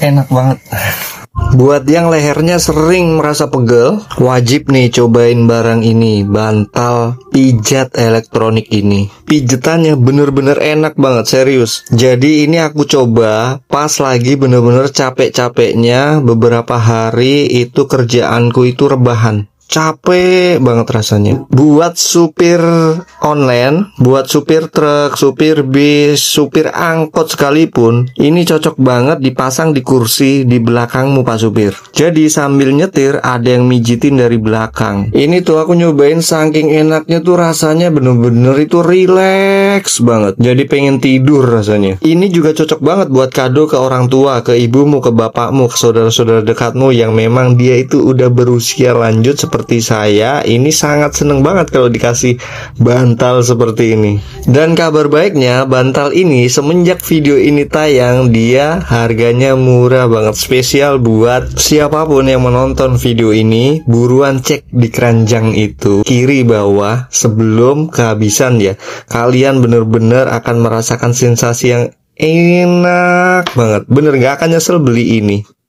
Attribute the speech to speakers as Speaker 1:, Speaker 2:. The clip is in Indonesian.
Speaker 1: enak banget Buat yang lehernya sering merasa pegel, wajib nih cobain barang ini, bantal pijat elektronik ini. Pijatannya bener-bener enak banget, serius. Jadi ini aku coba pas lagi bener-bener capek-capeknya beberapa hari itu kerjaanku itu rebahan capek banget rasanya. Buat supir online, buat supir truk, supir bis, supir angkot sekalipun, ini cocok banget dipasang di kursi di belakangmu Pak Supir. Jadi sambil nyetir ada yang mijitin dari belakang. Ini tuh aku nyobain saking enaknya tuh rasanya bener-bener itu relax banget. Jadi pengen tidur rasanya. Ini juga cocok banget buat kado ke orang tua, ke ibumu, ke bapakmu, ke saudara-saudara dekatmu yang memang dia itu udah berusia lanjut seperti seperti saya ini sangat seneng banget kalau dikasih bantal seperti ini. Dan kabar baiknya bantal ini semenjak video ini tayang dia harganya murah banget spesial buat siapapun yang menonton video ini buruan cek di keranjang itu kiri bawah sebelum kehabisan ya. Kalian bener-bener akan merasakan sensasi yang enak banget. Bener nggak akan nyesel beli ini.